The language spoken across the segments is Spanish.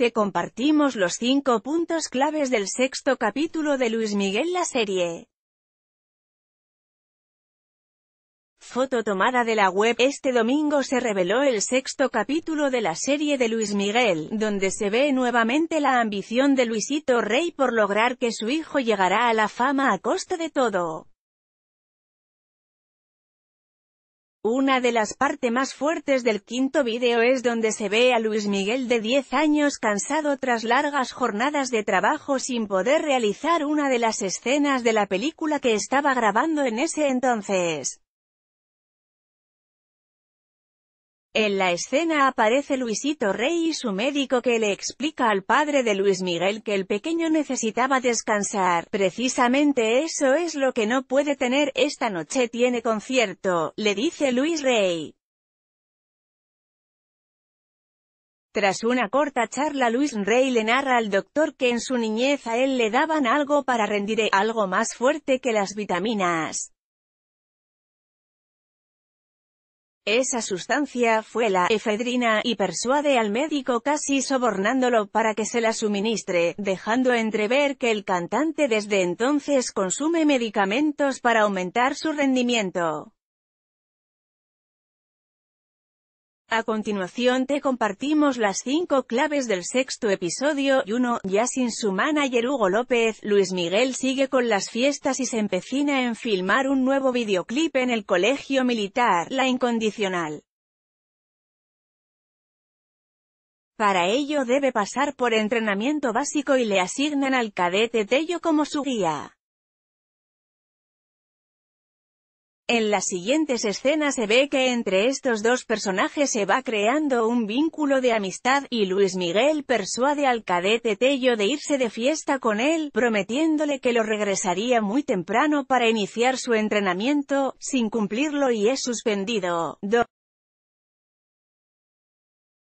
Te compartimos los cinco puntos claves del sexto capítulo de Luis Miguel la serie. Foto tomada de la web, este domingo se reveló el sexto capítulo de la serie de Luis Miguel, donde se ve nuevamente la ambición de Luisito Rey por lograr que su hijo llegará a la fama a costa de todo. Una de las partes más fuertes del quinto vídeo es donde se ve a Luis Miguel de 10 años cansado tras largas jornadas de trabajo sin poder realizar una de las escenas de la película que estaba grabando en ese entonces. En la escena aparece Luisito Rey y su médico que le explica al padre de Luis Miguel que el pequeño necesitaba descansar. Precisamente eso es lo que no puede tener, esta noche tiene concierto, le dice Luis Rey. Tras una corta charla Luis Rey le narra al doctor que en su niñez a él le daban algo para rendir algo más fuerte que las vitaminas. Esa sustancia fue la efedrina y persuade al médico casi sobornándolo para que se la suministre, dejando entrever que el cantante desde entonces consume medicamentos para aumentar su rendimiento. A continuación te compartimos las cinco claves del sexto episodio, y uno, Ya sin su manager Hugo López, Luis Miguel sigue con las fiestas y se empecina en filmar un nuevo videoclip en el colegio militar, La Incondicional. Para ello debe pasar por entrenamiento básico y le asignan al cadete Tello como su guía. En las siguientes escenas se ve que entre estos dos personajes se va creando un vínculo de amistad, y Luis Miguel persuade al cadete Tello de irse de fiesta con él, prometiéndole que lo regresaría muy temprano para iniciar su entrenamiento, sin cumplirlo y es suspendido.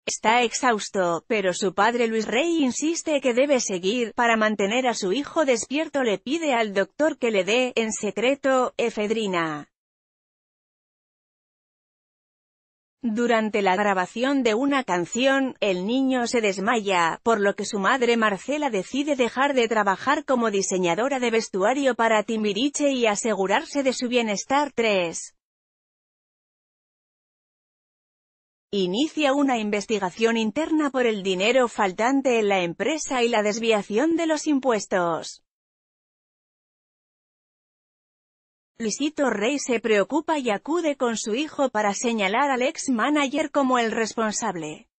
Está exhausto, pero su padre Luis Rey insiste que debe seguir, para mantener a su hijo despierto le pide al doctor que le dé, en secreto, efedrina. Durante la grabación de una canción, el niño se desmaya, por lo que su madre Marcela decide dejar de trabajar como diseñadora de vestuario para Timbiriche y asegurarse de su bienestar. 3. Inicia una investigación interna por el dinero faltante en la empresa y la desviación de los impuestos. Luisito Rey se preocupa y acude con su hijo para señalar al ex-manager como el responsable.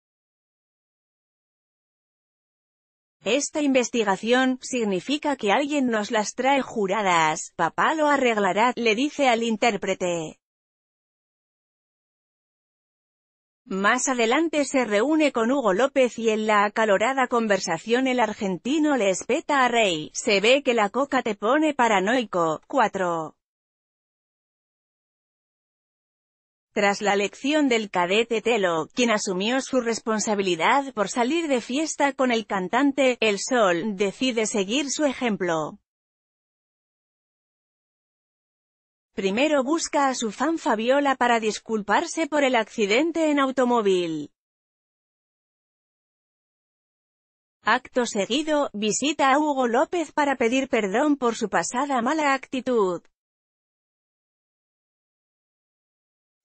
Esta investigación, significa que alguien nos las trae juradas, papá lo arreglará, le dice al intérprete. Más adelante se reúne con Hugo López y en la acalorada conversación el argentino le espeta a Rey, se ve que la coca te pone paranoico, 4. Tras la lección del cadete Telo, quien asumió su responsabilidad por salir de fiesta con el cantante, El Sol, decide seguir su ejemplo. Primero busca a su fan Fabiola para disculparse por el accidente en automóvil. Acto seguido, visita a Hugo López para pedir perdón por su pasada mala actitud.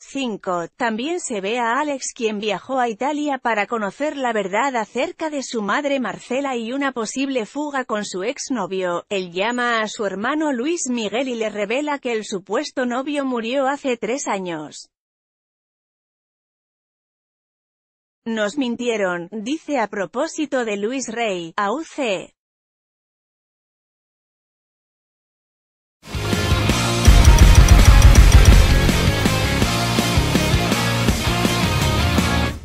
5. También se ve a Alex quien viajó a Italia para conocer la verdad acerca de su madre Marcela y una posible fuga con su exnovio. Él llama a su hermano Luis Miguel y le revela que el supuesto novio murió hace tres años. Nos mintieron, dice a propósito de Luis Rey, UC.